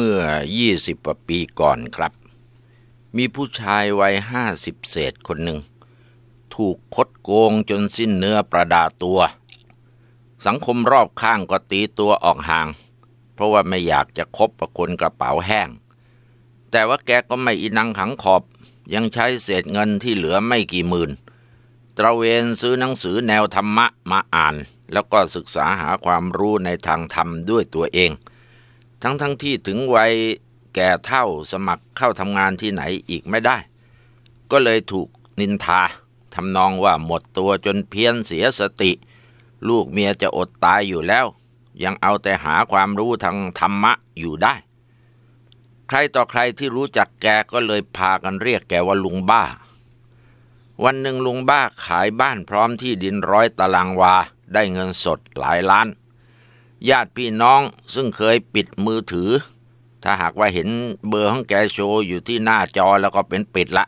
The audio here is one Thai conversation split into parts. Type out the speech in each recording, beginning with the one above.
เมื่อ20กว่าปีก่อนครับ มีผู้ชายวัยห้าสิบเศษคนหนึ่ง ถูกคดโกงจนสิ้นเนื้อประดาตัว สังคมรอบข้างก็ตีตัวออกห่าง เพราะว่าไม่อยากจะคบกับคนกระเป๋าแห้ง แต่ว่าแกก็ไม่อินังขังขอบยังใช้เศษเงินที่เหลือไม่กี่หมื่น ตระเวนซื้อหนังสือแนวธรรมะมาอ่าน แล้วก็ศึกษาหาความรู้ในทางธรรมด้วยตัวเองทั้งทั้งที่ถึงวัยแก่เท่าสมัครเข้าทำงานที่ไหนอีกไม่ได้ ก็เลยถูกนินทาทำนองว่าหมดตัวจนเพี้ยนเสียสติ ลูกเมียจะอดตายอยู่แล้ว ยังเอาแต่หาความรู้ทางธรรมะอยู่ได้ ใครต่อใครที่รู้จักแกก็เลยพากันเรียกแกว่าลุงบ้า วันหนึ่งลุงบ้าขายบ้านพร้อมที่ดินร้อยตารางวาได้เงินสดหลายล้านญาติพี่น้องซึ่งเคยปิดมือถือ ถ้าหากว่าเห็นเบอร์ของแกโชว์อยู่ที่หน้าจอแล้วก็เป็นปิดละ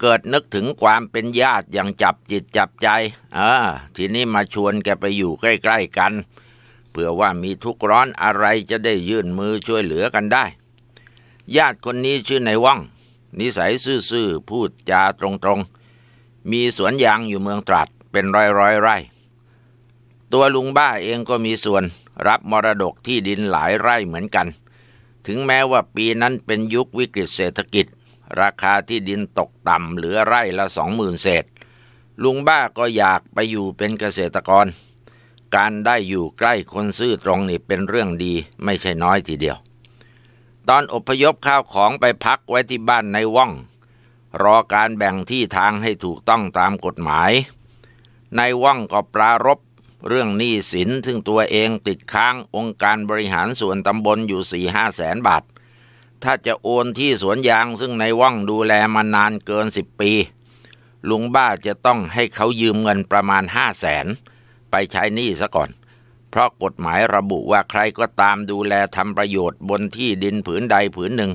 เกิดนึกถึงความเป็นญาติอย่างจับจิตจับใจ เออ ทีนี้มาชวนแกไปอยู่ใกล้ๆกันเผื่อว่ามีทุกร้อนอะไรจะได้ยื่นมือช่วยเหลือกันได้ ญาติคนนี้ชื่อในว่องนิสัยซื่อๆพูดจาตรงๆ มีสวนยางอยู่เมืองตราดเป็นร้อยๆไร่ตัวลุงบ้าเองก็มีส่วน รับมรดกที่ดินหลายไร่เหมือนกัน ถึงแม้ว่าปีนั้นเป็นยุควิกฤตเศรษฐกิจ ราคาที่ดินตกต่ำเหลือไร่ละสองหมื่นเศษ ลุงบ้าก็อยากไปอยู่เป็นเกษตรกร การได้อยู่ใกล้คนซื่อตรงนี่เป็นเรื่องดีไม่ใช่น้อยทีเดียว ตอนอพยพข้าวของไปพักไว้ที่บ้านในว่องรอการแบ่งที่ทางให้ถูกต้องตามกฎหมาย ในว่องก็ปรารบเรื่องหนี้สินซึ่งตัวเองติดค้างองค์การบริหารส่วนตำบลอยู่สี่ห้าแสนบาท ถ้าจะโอนที่สวนยางซึ่งในว่องดูแลมานานเกินสิบปี ลุงบ้าจะต้องให้เขายืมเงินประมาณห้าแสนไปใช้หนี้ซะก่อน เพราะกฎหมายระบุว่าใครก็ตามดูแลทำประโยชน์บนที่ดินผืนใดผืนหนึ่ง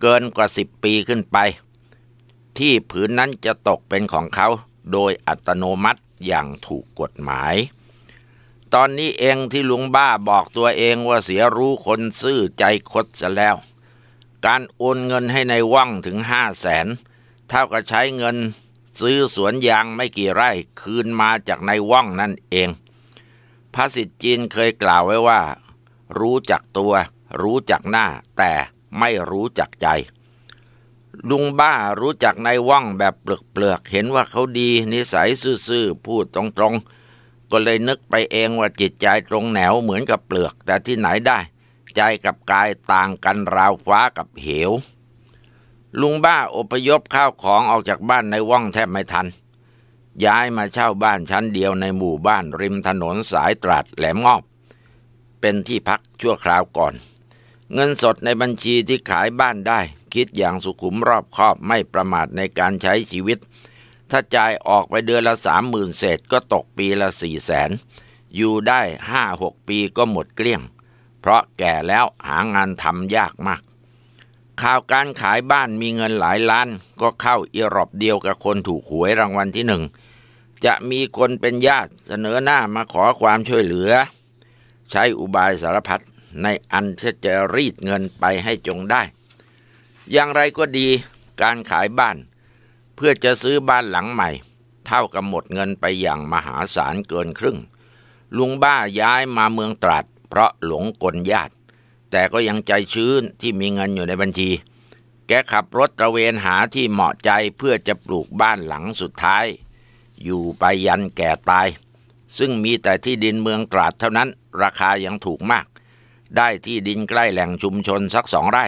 เกินกว่าสิบปีขึ้นไป ที่ผืนนั้นจะตกเป็นของเขา โดยอัตโนมัติอย่างถูกกฎหมายตอนนี้เองที่ลุงบ้าบอกตัวเองว่าเสียรู้คนซื่อใจคดซะแล้ว การโอนเงินให้ในว่องถึงห้าแสนเท่ากับใช้เงินซื้อสวนยางไม่กี่ไร่คืนมาจากในว่องนั่นเองพระสิทธ์จีนเคยกล่าวไว้ว่า รู้จักตัวรู้จักหน้า แต่ไม่รู้จักใจ ลุงบ้ารู้จักในว่องแบบเปลือกๆเห็นว่าเขาดีนิสัยซื่อๆพูดตรงๆก็เลยนึกไปเองว่าจิตใจตรงแนวเหมือนกับเปลือกแต่ที่ไหนได้ ใจกับกายต่างกันราวฟ้ากับเหว ลุงบ้าอพยพข้าวของออกจากบ้านในว่องแทบไม่ทัน ย้ายมาเช่าบ้านชั้นเดียวในหมู่บ้านริมถนนสายตราดแหลมงอบ เป็นที่พักชั่วคราวก่อน เงินสดในบัญชีที่ขายบ้านได้ คิดอย่างสุขุมรอบคอบไม่ประมาทในการใช้ชีวิตถ้าจ่ายออกไปเดือนละสามหมื่นเศษก็ตกปีละสี่แสนอยู่ได้ห้าหกปีก็หมดเกลี้ยง เพราะแก่แล้วหางานทำยากมาก ข่าวการขายบ้านมีเงินหลายล้านก็เข้าเอรอบเดียวกับคนถูกหวยรางวัลที่หนึ่ง จะมีคนเป็นญาติเสนอหน้ามาขอความช่วยเหลือ ใช้อุบายสารพัดในอันที่จะรีดเงินไปให้จงได้ อย่างไรก็ดีการขายบ้านเพื่อจะซื้อบ้านหลังใหม่ เท่ากับหมดเงินไปอย่างมหาศาลเกินครึ่ง ลุงบ้าย้ายมาเมืองตราดเพราะหลงกลญาติ แต่ก็ยังใจชื้นที่มีเงินอยู่ในบัญชี แกขับรถตระเวนหาที่เหมาะใจเพื่อจะปลูกบ้านหลังสุดท้าย อยู่ไปยันแก่ตาย ซึ่งมีแต่ที่ดินเมืองตราดเท่านั้น ราคายังถูกมาก ได้ที่ดินใกล้แหล่งชุมชนสักสองไร่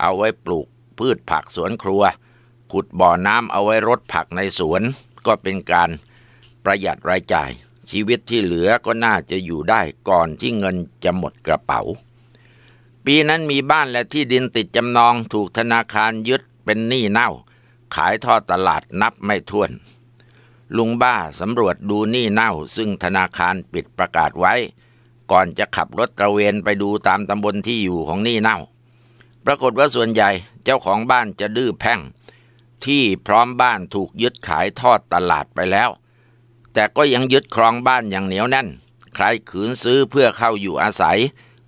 เอาไว้ปลูกพืชผักสวนครัวขุดบ่อน้ำเอาไว้รดผักในสวน ก็เป็นการประหยัดรายจ่าย ชีวิตที่เหลือก็น่าจะอยู่ได้ก่อนที่เงินจะหมดกระเป๋า ปีนั้นมีบ้านและที่ดินติดจำนองถูกธนาคารยึดเป็นหนี้เน่า ขายทอดตลาดนับไม่ถ้วน ลุงบ้าสำรวจดูหนี้เน่า ซึ่งธนาคารปิดประกาศไว้ ก่อนจะขับรถตระเวนไปดูตามตำบลที่อยู่ของหนี้เน่า ปรากฏว่าส่วนใหญ่เจ้าของบ้านจะดื้อแพ่งที่พร้อมบ้านถูกยึดขายทอดตลาดไปแล้ว แต่ก็ยังยึดครองบ้านอย่างเหนียวแน่น ใครขืนซื้อเพื่อเข้าอยู่อาศัย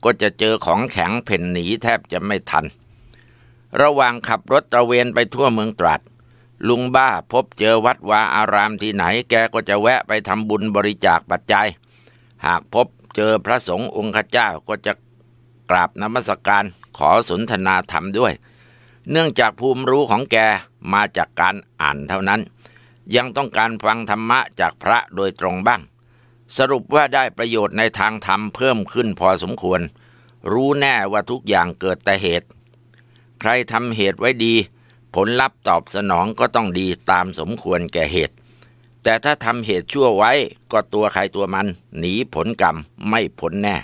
ก็จะเจอของแข็งเพ่นหนีแทบจะไม่ทัน ระหว่างขับรถตระเวนไปทั่วเมืองตรัสลุงบ้าพบเจอวัดวาอารามที่ไหนแกก็จะแวะไปทำบุญบริจาคปัจจัย หากพบเจอพระสงฆ์องค์เจ้าก็จะกราบนมัสการขอสนทนาธรรมด้วยเนื่องจากภูมิรู้ของแกมาจากการอ่านเท่านั้น ยังต้องการฟังธรรมะจากพระโดยตรงบ้าง สรุปว่าได้ประโยชน์ในทางธรรมเพิ่มขึ้นพอสมควร รู้แน่ว่าทุกอย่างเกิดแต่เหตุ ใครทำเหตุไว้ดี ผลลัพธ์ตอบสนองก็ต้องดีตามสมควรแก่เหตุ แต่ถ้าทำเหตุชั่วไว้ ก็ตัวใครตัวมัน หนีผลกรรมไม่ผลแน่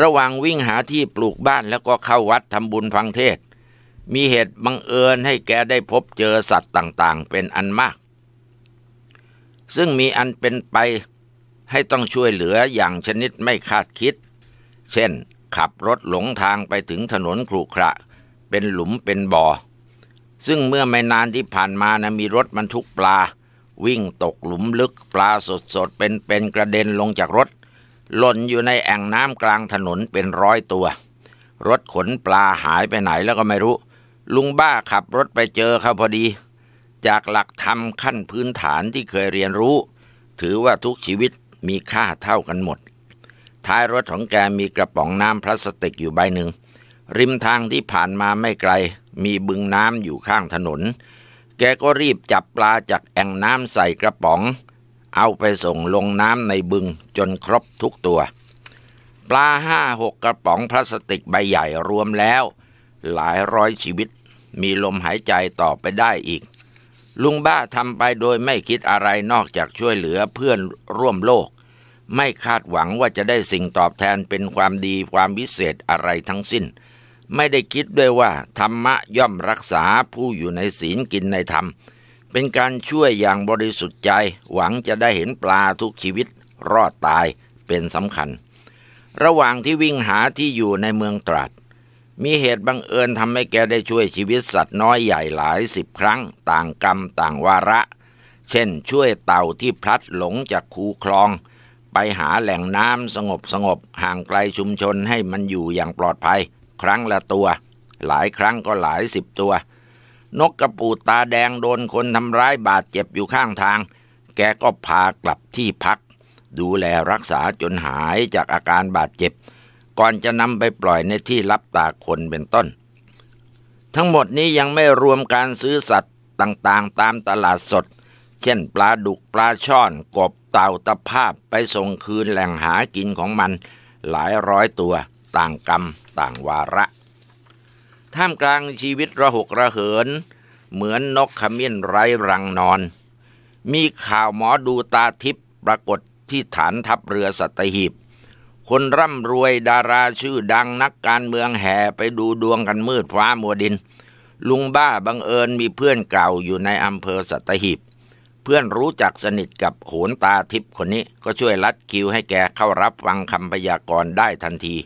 ระหว่างวิ่งหาที่ปลูกบ้าน แล้วก็เข้าวัดทำบุญฟังเทศมีเหตุบังเอิญให้แกได้พบเจอสัตว์ต่างๆ เป็นอันมาก ซึ่งมีอันเป็นไปให้ต้องช่วยเหลืออย่างชนิดไม่คาดคิด เช่น ขับรถหลงทางไปถึงถนนครุขระเป็นหลุมเป็นบ่อ ซึ่งเมื่อไม่นานที่ผ่านมานะมีรถบรรทุกปลา วิ่งตกหลุมลึกปลาสดๆเป็นเป็นกระเด็นลงจากรถหล่นอยู่ในแอ่งน้ำกลางถนนเป็นร้อยตัว รถขนปลาหายไปไหนแล้วก็ไม่รู้ลุงบ้าขับรถไปเจอเขาพอดี จากหลักธรรมขั้นพื้นฐานที่เคยเรียนรู้ ถือว่าทุกชีวิตมีค่าเท่ากันหมด ท้ายรถของแกมีกระป๋องน้ำพลาสติกอยู่ใบหนึ่ง ริมทางที่ผ่านมาไม่ไกลมีบึงน้ำอยู่ข้างถนน แกก็รีบจับปลาจากแอ่งน้ำใส่กระป๋อง เอาไปส่งลงน้ำในบึงจนครบทุกตัว ปลาห้าหกกระป๋องพลาสติกใบใหญ่รวมแล้ว หลายร้อยชีวิตมีลมหายใจต่อไปได้อีก ลุงบ้าทำไปโดยไม่คิดอะไรนอกจากช่วยเหลือเพื่อนร่วมโลก ไม่คาดหวังว่าจะได้สิ่งตอบแทนเป็นความดีความวิเศษอะไรทั้งสิ้น ไม่ได้คิดด้วยว่าธรรมะย่อมรักษาผู้อยู่ในศีลกินในธรรม เป็นการช่วยอย่างบริสุทธิ์ใจหวังจะได้เห็นปลาทุกชีวิตรอดตายเป็นสำคัญ ระหว่างที่วิ่งหาที่อยู่ในเมืองตราดมีเหตุบังเอิญทำให้แกได้ช่วยชีวิตสัตว์น้อยใหญ่หลายสิบครั้งต่างกรรมต่างวาระ เช่นช่วยเต่าที่พลัดหลงจากคูคลอง ไปหาแหล่งน้ำสงบสงบห่างไกลชุมชนให้มันอยู่อย่างปลอดภัย ครั้งละตัว หลายครั้งก็หลายสิบตัว นกกระปูตาแดงโดนคนทำร้ายบาดเจ็บอยู่ข้างทาง แกก็พากลับที่พัก ดูแลรักษาจนหายจากอาการบาดเจ็บก่อนจะนำไปปล่อยในที่รับตาคนเป็นต้น ทั้งหมดนี้ยังไม่รวมการซื้อสัตว์ต่างๆ ตามตลาดสด เช่นปลาดุกปลาช่อนกบเต่าตะภาพไปส่งคืนแหล่งหากินของมัน หลายร้อยตัวต่างกรรมต่างวาระ ท่ามกลางชีวิตระหกระเหินเหมือนนกขมิ้นไร้รังนอน มีข่าวหมอดูตาทิพย์ปรากฏที่ฐานทัพเรือสัตหีบคนร่ำรวยดาราชื่อดังนักการเมืองแห่ไปดูดวงกันมืดฟ้ามัวดิน ลุงบ้าบังเอิญมีเพื่อนเก่าอยู่ในอำเภอสัตหีบเพื่อนรู้จักสนิทกับโหนตาทิพย์คนนี้ ก็ช่วยรัดคิวให้แกเข้ารับฟังคำพยากรณ์ได้ทันที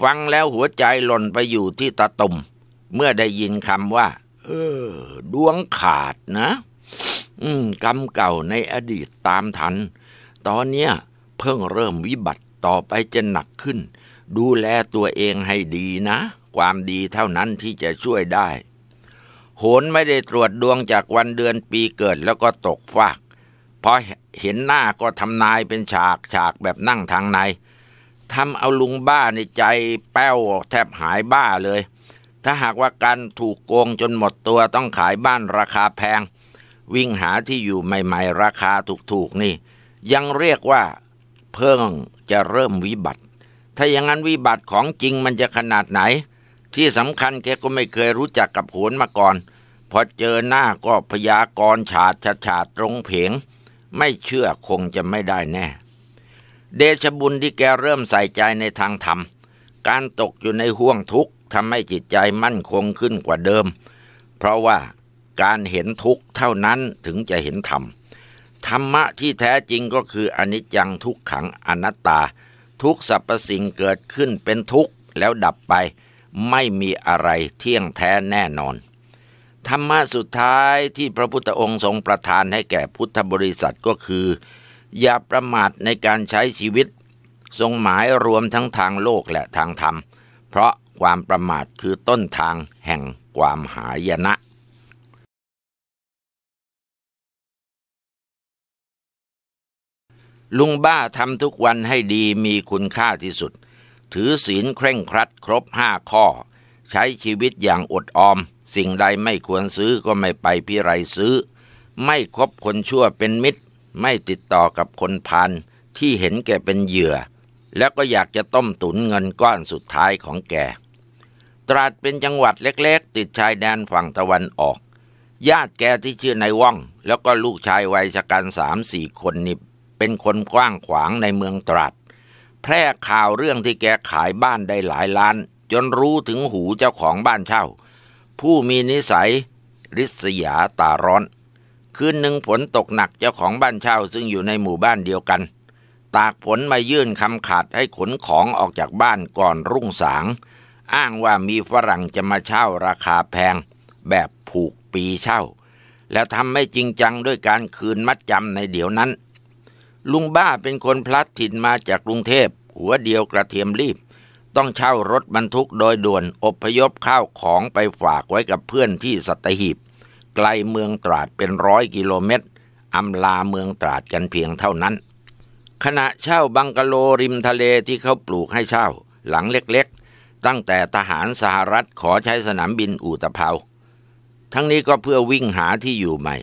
ฟังแล้วหัวใจหล่นไปอยู่ที่ตาตุ่มเมื่อได้ยินคำว่า เออ ดวงขาดนะ อืมกรรมเก่าในอดีตตามทัน ตอนเนี้ยเพิ่งเริ่มวิบัติต่อไปจะหนักขึ้น ดูแลตัวเองให้ดีนะ ความดีเท่านั้นที่จะช่วยได้ โหนไม่ได้ตรวจดวงจากวันเดือนปีเกิดแล้วก็ตกฟากพอเห็นหน้าก็ทำนายเป็นฉากฉากแบบนั่งทางในทำเอาลุงบ้าในใจแป้วแทบหายบ้าเลย ถ้าหากว่าการถูกโกงจนหมดตัวต้องขายบ้านราคาแพง วิ่งหาที่อยู่ใหม่ ๆ ราคาถูก ๆ นี่ยังเรียกว่าเพิ่งจะเริ่มวิบัติ ถ้าอย่างนั้นวิบัติของจริงมันจะขนาดไหน ที่สำคัญแกก็ไม่เคยรู้จักกับโหนมาก่อนพอเจอหน้าก็พยากรฉาดฉาฉาดตรงเพงไม่เชื่อคงจะไม่ได้แน่ เดชบุญที่แกเริ่มใส่ใจในทางธรรม การตกอยู่ในห่วงทุกข์ทำให้จิตใจมั่นคงขึ้นกว่าเดิม เพราะว่าการเห็นทุกข์เท่านั้นถึงจะเห็นธรรมธรรมะที่แท้จริงก็คืออนิจจังทุกขังอนัตตา ทุกสรรพสิ่งเกิดขึ้นเป็นทุกข์แล้วดับไป ไม่มีอะไรเที่ยงแท้แน่นอน ธรรมะสุดท้ายที่พระพุทธองค์ทรงประทานให้แก่พุทธบริษัทก็คือ อย่าประมาทในการใช้ชีวิต ทรงหมายรวมทั้งทางโลกและทางธรรม เพราะความประมาทคือต้นทางแห่งความหายนะลุงบ้าทำทุกวันให้ดีมีคุณค่าที่สุด ถือศีลเคร่งครัดครบห้าข้อ ใช้ชีวิตอย่างอดออม สิ่งใดไม่ควรซื้อก็ไม่ไปพิไรซื้อ ไม่คบคนชั่วเป็นมิตร ไม่ติดต่อกับคนพันที่เห็นแก่เป็นเหยื่อ แล้วก็อยากจะต้มตุนเงินก้อนสุดท้ายของแก ตราดเป็นจังหวัดเล็กๆ ติดชายแดนฝั่งตะวันออก ญาติแกที่ชื่อนายว่องแล้วก็ลูกชายวัยชะกันสามสี่คนนี่เป็นคนกว้างขวางในเมืองตรัส แพร่ข่าวเรื่องที่แกขายบ้านได้หลายล้าน จนรู้ถึงหูเจ้าของบ้านเช่า ผู้มีนิสัย ริษยาตาร้อน คืนหนึ่งฝนตกหนักเจ้าของบ้านเช่าซึ่งอยู่ในหมู่บ้านเดียวกัน ตากฝนมายื่นคำขาดให้ขนของออกจากบ้านก่อนรุ่งสาง อ้างว่ามีฝรั่งจะมาเช่าราคาแพง แบบผูกปีเช่า และทำไม่จริงจังด้วยการคืนมัดจำในเดี๋ยวนั้นลุงบ้าเป็นคนพลัดถิ่นมาจากกรุงเทพ หัวเดียวกระเทียมรีบ ต้องเช่ารถบรรทุกโดยด่วนอบพยพข้าวของไปฝากไว้กับเพื่อนที่สัตหีบ ไกลเมืองตราดเป็นร้อยกิโลเมตร อำลาเมืองตราดกันเพียงเท่านั้น ขณะเช่าบังกะโลริมทะเลที่เขาปลูกให้เช่าหลังเล็กๆ ตั้งแต่ทหารสหรัฐขอใช้สนามบินอูตะเภา ทั้งนี้ก็เพื่อวิ่งหาที่อยู่ใหม่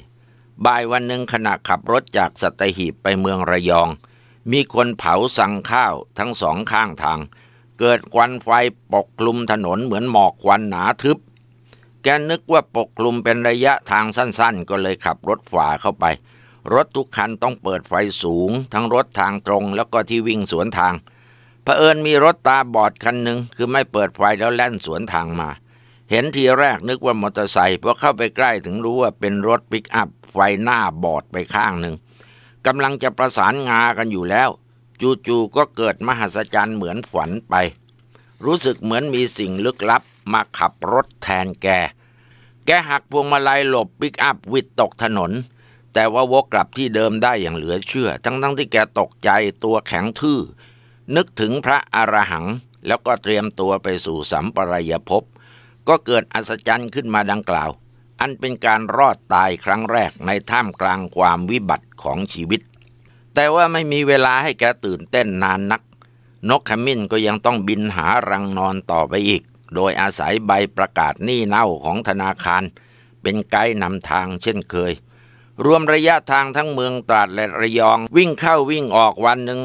บ่ายวันหนึ่งขณะขับรถจากสัตหีบไปเมืองระยอง มีคนเผาสั่งข้าวทั้งสองข้างทาง เกิดควันไฟปกคลุมถนนเหมือนหมอกควันหนาทึบ แกนึกว่าปกคลุมเป็นระยะทางสั้นๆ ก็เลยขับรถฝ่าเข้าไป รถทุกคันต้องเปิดไฟสูง ทั้งรถทางตรงแล้วก็ที่วิ่งสวนทางเผอิญมีรถตาบอดคันหนึ่งคือไม่เปิดไฟแล้วแล่นสวนทางมาเห็นทีแรกนึกว่ามอเตอร์ไซค์พอเข้าไปใกล้ถึงรู้ว่าเป็นรถปิกอัพไฟหน้าบอดไปข้างหนึ่งกำลังจะประสานงากันอยู่แล้ว จู่ๆก็เกิดมหัศจรรย์เหมือนฝันไป รู้สึกเหมือนมีสิ่งลึกลับมาขับรถแทนแก แกหักพวงมาลัยหลบปิกอัพวิดตกถนน แต่ว่าวกกลับที่เดิมได้อย่างเหลือเชื่อ ทั้งๆทที่แกตกใจตัวแข็งทื่อนึกถึงพระอรหังแล้วก็เตรียมตัวไปสู่สัมปรายภพก็เกิดอัศจรรย์ขึ้นมาดังกล่าว อันเป็นการรอดตายครั้งแรกในท่ามกลางความวิบัติของชีวิต แต่ว่าไม่มีเวลาให้แกตื่นเต้นนานนัก นกขมิ้นก็ยังต้องบินหารังนอนต่อไปอีก โดยอาศัยใบประกาศหนี้เน่าของธนาคาร เป็นไกด์นำทางเช่นเคย รวมระยะทางทั้งเมืองตราดและระยองวิ่งเข้าวิ่งออกวันหนึ่ง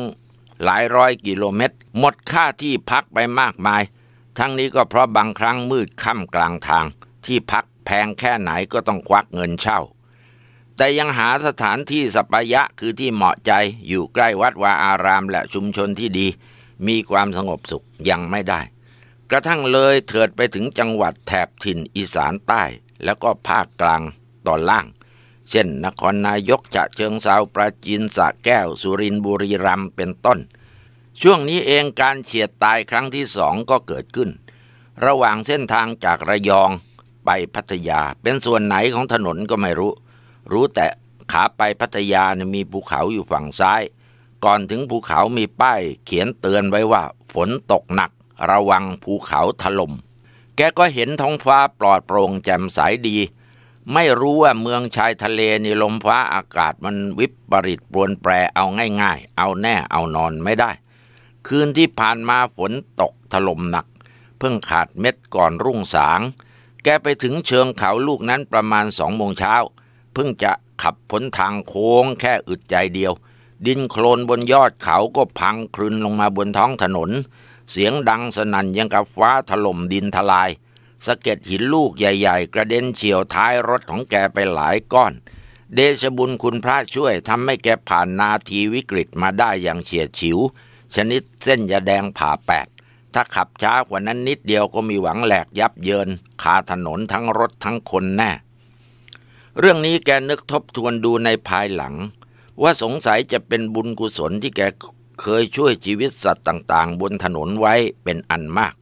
หลายร้อยกิโลเมตรหมดค่าที่พักไปมากมายทั้งนี้ก็เพราะบางครั้งมืดค่ำกลางทาง ที่พักแพงแค่ไหนก็ต้องควักเงินเช่า แต่ยังหาสถานที่สัปยะคือที่เหมาะใจอยู่ใกล้วัดวาอารามและชุมชนที่ดี มีความสงบสุขยังไม่ได้ กระทั่งเลยเถิดไปถึงจังหวัดแถบถิ่นอีสานใต้ แล้วก็ภาคกลางตอนล่าง เช่น นครนายกจะเชิงเซาปราจีนสะแก้วสุรินบุรีรัมย์เป็นต้นช่วงนี้เองการเฉียดตายครั้งที่สองก็เกิดขึ้น ระหว่างเส้นทางจากระยองไปพัทยา เป็นส่วนไหนของถนนก็ไม่รู้ รู้แต่ขาไปพัทยานะมีภูเขาอยู่ฝั่งซ้าย ก่อนถึงภูเขามีป้ายเขียนเตือนไว้ว่าฝนตกหนักระวังภูเขาถลม่มแกก็เห็นท้องฟ้าปลอดโปร่งแจ่มใสดี ไม่รู้ว่าเมืองชายทะเลนี่ลมฟ้าอากาศมันวิปริตปรวนแปรเอาง่ายๆ เอาแน่เอานอนไม่ได้คืนที่ผ่านมาฝนตกถล่มหนัก เพิ่งขาดเม็ดก่อนรุ่งสาง แกไปถึงเชิงเขาลูกนั้นประมาณสองโมงเช้าเพิ่งจะขับพ้นทางโค้งแค่อึดใจเดียว ดินโคลนบนยอดเขาก็พังคลืนลงมาบนท้องถนน เสียงดังสนั่นยังกับฟ้าถล่มดินทลายสะเก็ดหินลูกใหญ่ๆ กระเด็นเฉียวท้ายรถของแกไปหลายก้อน เดชบุญคุณพระช่วยทำให้แกผ่านนาทีวิกฤตมาได้อย่างเฉียดฉิวชนิดเส้นยาแดงผ่าแปด ถ้าขับช้ากว่านั้นนิดเดียวก็มีหวังแหลกยับเยินคาถนนทั้งรถทั้งคนแน่ เรื่องนี้แกนึกทบทวนดูในภายหลัง ว่าสงสัยจะเป็นบุญกุศลที่แกเคยช่วยชีวิตสัตว์ต่างๆ บนถนนไว้เป็นอันมาก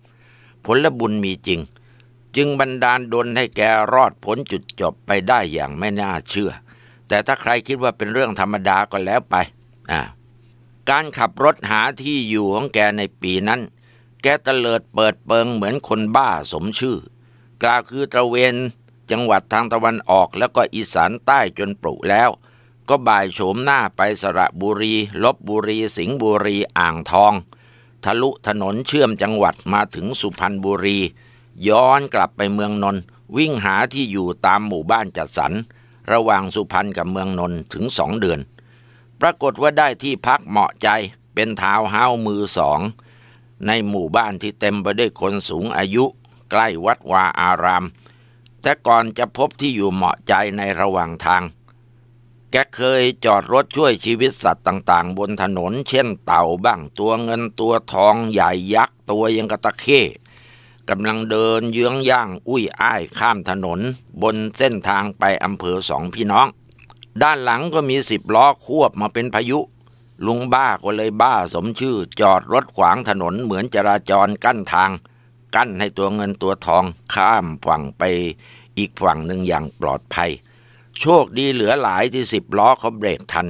ผลบุญมีจริง จึงบันดาลดลให้แกรอดพ้นจุดจบไปได้อย่างไม่น่าเชื่อ แต่ถ้าใครคิดว่าเป็นเรื่องธรรมดาก็แล้วไป อ่าการขับรถหาที่อยู่ของแกในปีนั้น แกตะเลิดเปิดเปิงเหมือนคนบ้าสมชื่อ กล่าวคือตะเวนจังหวัดทางตะวันออกแล้วก็อีสานใต้จนปลุแล้ว ก็บ่ายโฉมหน้าไปสระบุรีลบบุรีสิงห์บุรีอ่างทอง ทะลุถนนเชื่อมจังหวัดมาถึงสุพรรณบุรี ย้อนกลับไปเมืองนนท์วิ่งหาที่อยู่ตามหมู่บ้านจัดสรรระหว่างสุพรรณกับเมืองนนท์ถึงสองเดือนปรากฏว่าได้ที่พักเหมาะใจเป็นทาวเฮามือสอง ในหมู่บ้านที่เต็มไปด้วยคนสูงอายุ ใกล้วัดวาอาราม แต่ก่อนจะพบที่อยู่เหมาะใจในระหว่างทาง แกเคยจอดรถช่วยชีวิตสัตว์ต่างๆบนถนน เช่นเต่าบ้างตัวเงินตัวทองใหญ่ยักษ์ ตัวยังกระตะเข้กำลังเดินเยื้องย่างอุ้ยอ้ายข้ามถนนบนเส้นทางไปอำเภอสองพี่น้องด้านหลังก็มีสิบล้อควบมาเป็นพายุ ลุงบ้าก็เลยบ้าสมชื่อจอดรถขวางถนนเหมือนจราจรกั้นทาง กั้นให้ตัวเงินตัวทองข้ามฝั่งไปอีกฝั่งหนึ่งอย่างปลอดภัย โชคดีเหลือหลายที่สิบล้อเขาเบรกทัน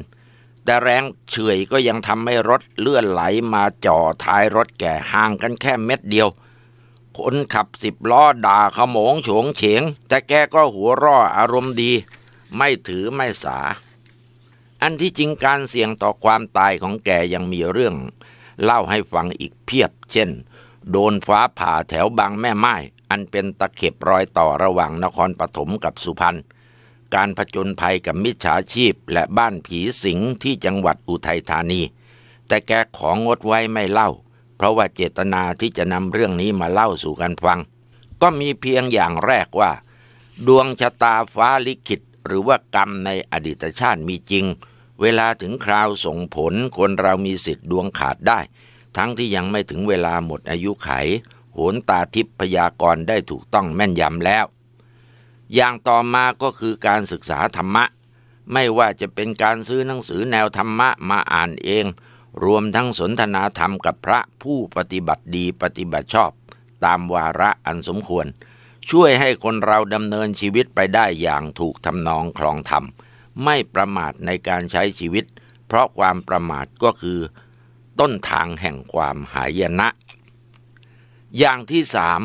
แต่แรงเฉยก็ยังทำให้รถเลื่อนไหลมาจ่อท้ายรถแก่ห่างกันแค่เม็ดเดียว คนขับสิบล้อด่าขโมงโฉงเฉงแต่แกก็หัวร่ออารมณ์ดีไม่ถือไม่สา อันที่จริงการเสี่ยงต่อความตายของแกยังมีเรื่องเล่าให้ฟังอีกเพียบ เช่น โดนฟ้าผ่าแถวบางแม่ไม้ อันเป็นตะเข็บรอยต่อระหว่างนครปฐมกับสุพรรณ การผจญภัยกับมิจฉาชีพและบ้านผีสิงที่จังหวัดอุทัยธานี แต่แกของงดไว้ไม่เล่า เพราะว่าเจตนาที่จะนำเรื่องนี้มาเล่าสู่กันฟัง ก็มีเพียงอย่างแรกว่า ดวงชะตาฟ้าลิขิตหรือว่ากรรมในอดีตชาติมีจริง เวลาถึงคราวส่งผล คนเรามีสิทธิ์ดวงขาดได้ ทั้งที่ยังไม่ถึงเวลาหมดอายุไข โหนตาทิพพยากรได้ถูกต้องแม่นยำแล้ว อย่างต่อมาก็คือการศึกษาธรรมะ ไม่ว่าจะเป็นการซื้อหนังสือแนวธรรมะมาอ่านเอง รวมทั้งสนทนาธรรมกับพระผู้ปฏิบัติดีปฏิบัติชอบ ตามวาระอันสมควรช่วยให้คนเราดำเนินชีวิตไปได้อย่างถูกทำนองคลองธรรม ไม่ประมาทในการใช้ชีวิต เพราะความประมาทก็คือต้นทางแห่งความหายนะ อย่างที่สาม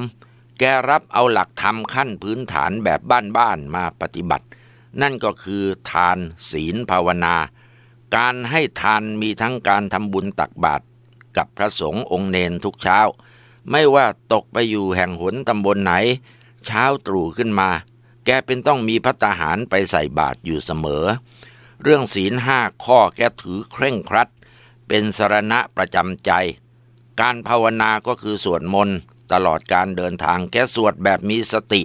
แกรับเอาหลักธรรมขั้นพื้นฐานแบบบ้านๆมาปฏิบัติ นั่นก็คือทาน ศีลภาวนา การให้ทานมีทั้งการทำบุญตักบาตรกับพระสงฆ์องค์เนนทุกเช้า ไม่ว่าตกไปอยู่แห่งหนตำบลไหนเช้าตรู่ขึ้นมา แกเป็นต้องมีพัตหารไปใส่บาตรอยู่เสมอ เรื่องศีลห้าข้อแกถือเคร่งครัด เป็นสรณะประจำใจ การภาวนาก็คือสวดมนต์ตลอดการเดินทางแกสวดแบบมีสติ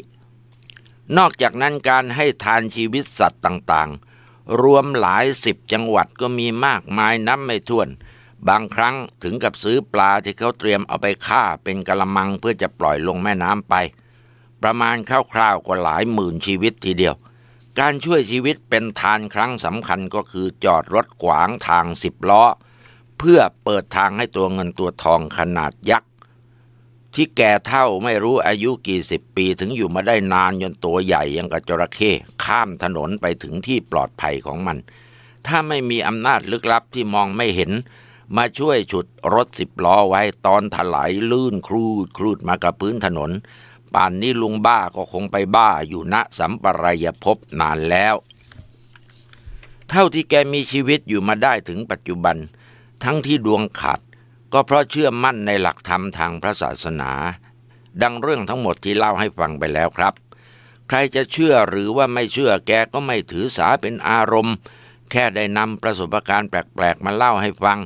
นอกจากนั้นการให้ทานชีวิตสัตว์ต่างๆ รวมหลายสิบจังหวัดก็มีมากมายนับไม่ถ้วน บางครั้งถึงกับซื้อปลาที่เขาเตรียมเอาไปฆ่าเป็นกะละมังเพื่อจะปล่อยลงแม่น้ำไปประมาณคร่าวๆกว่าหลายหมื่นชีวิตทีเดียว การช่วยชีวิตเป็นทานครั้งสำคัญก็คือจอดรถขวางทางสิบล้อ เพื่อเปิดทางให้ตัวเงินตัวทองขนาดยักษ์ ที่แก่เท่าไม่รู้อายุกี่สิบปีถึงอยู่มาได้นานจนตัวใหญ่ยังกระจระเข้ข้ามถนนไปถึงที่ปลอดภัยของมัน ถ้าไม่มีอำนาจลึกลับที่มองไม่เห็น มาช่วยฉุดรถสิบล้อไว้ตอนถลายลื่นครูดครูดมากับพื้นถนนป่านนี้ลุงบ้าก็คงไปบ้าอยู่ณสัมปรายภพนานแล้ว เท่าที่แกมีชีวิตอยู่มาได้ถึงปัจจุบัน ทั้งที่ดวงขาดก็เพราะเชื่อมั่นในหลักธรรมทางพระศาสนา ดังเรื่องทั้งหมดที่เล่าให้ฟังไปแล้วครับ ใครจะเชื่อหรือว่าไม่เชื่อแกก็ไม่ถือสาเป็นอารมณ์ แค่ได้นำประสบการณ์แปลกๆมาเล่าให้ฟัง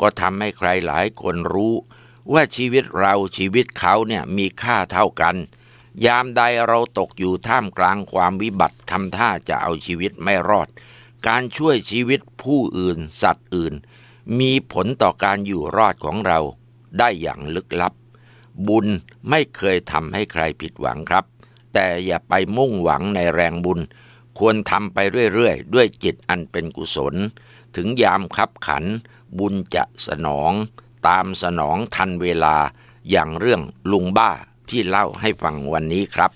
ก็ทำให้ใครหลายคนรู้ว่าชีวิตเราชีวิตเขาเนี่ยมีค่าเท่ากัน ยามใดเราตกอยู่ท่ามกลางความวิบัติทำท่าจะเอาชีวิตไม่รอด การช่วยชีวิตผู้อื่นสัตว์อื่น มีผลต่อการอยู่รอดของเราได้อย่างลึกลับ บุญไม่เคยทำให้ใครผิดหวังครับ แต่อย่าไปมุ่งหวังในแรงบุญ ควรทำไปเรื่อย ๆ ด้วยจิตอันเป็นกุศล ถึงยามคับขัน บุญจะสนองตามสนองทันเวลาอย่างเรื่องลุงบ้าที่เล่าให้ฟังวันนี้ครับ